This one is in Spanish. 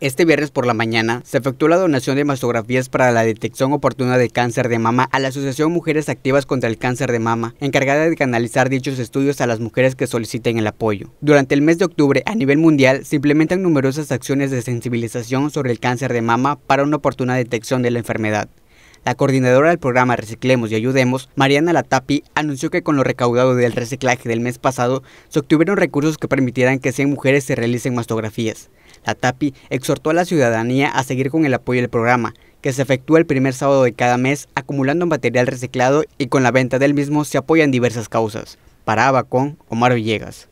Este viernes por la mañana se efectuó la donación de mastografías para la detección oportuna de cáncer de mama a la Asociación Mujeres Activas contra el Cáncer de Mama, encargada de canalizar dichos estudios a las mujeres que soliciten el apoyo. Durante el mes de octubre a nivel mundial se implementan numerosas acciones de sensibilización sobre el cáncer de mama para una oportuna detección de la enfermedad. La coordinadora del programa Reciclemos y Ayudemos, Mariana Latapi, anunció que con lo recaudado del reciclaje del mes pasado se obtuvieron recursos que permitieran que 100 mujeres se realicen mastografías. La TAPI exhortó a la ciudadanía a seguir con el apoyo del programa, que se efectúa el primer sábado de cada mes acumulando material reciclado y con la venta del mismo se apoyan diversas causas. Para Abacón, Omar Villegas.